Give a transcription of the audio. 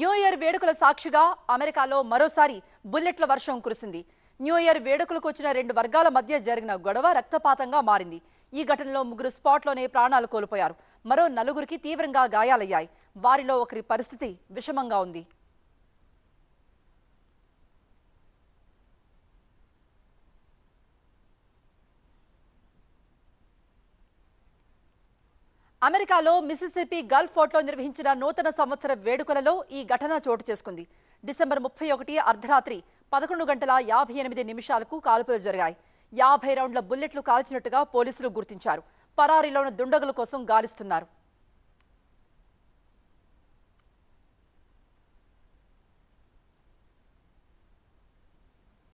new year వేడుకల సాక్షిగా అమెరికాలో మరోసారి బుల్లెట్ల వర్షం కురిసింది న్యూ ఇయర్ వేడుకలకు వచ్చిన రెండు వర్గాల మధ్య జరిగిన గొడవ రక్తపాతంగా మారింది ఈ ఘటనలో ముగ్గురు స్పాట్లోనే ప్రాణాలు కోల్పోయారు మరో నలుగురికి తీవ్రంగా గాయాలయ్యాయి వారిలో ఒకరి పరిస్థితి విషమంగా ఉంది అమెరికాలో మిసిసిపి గల్ఫ్ ఫోర్ట్లో నిర్వహించిన నూతన సంవత్సర వేడుకలలో ఈ ఘటన చోటు చేసుకుంది డిసెంబర్ ముప్పై ఒకటి అర్ధరాత్రి పదకొండు గంటల యాభై ఎనిమిది నిమిషాలకు కాల్పులు జరిగాయి యాభై రౌండ్ల బుల్లెట్లు కాల్చినట్టుగా పోలీసులు గుర్తించారు పరారీలోని దుండగుల కోసం గాలిస్తున్నారు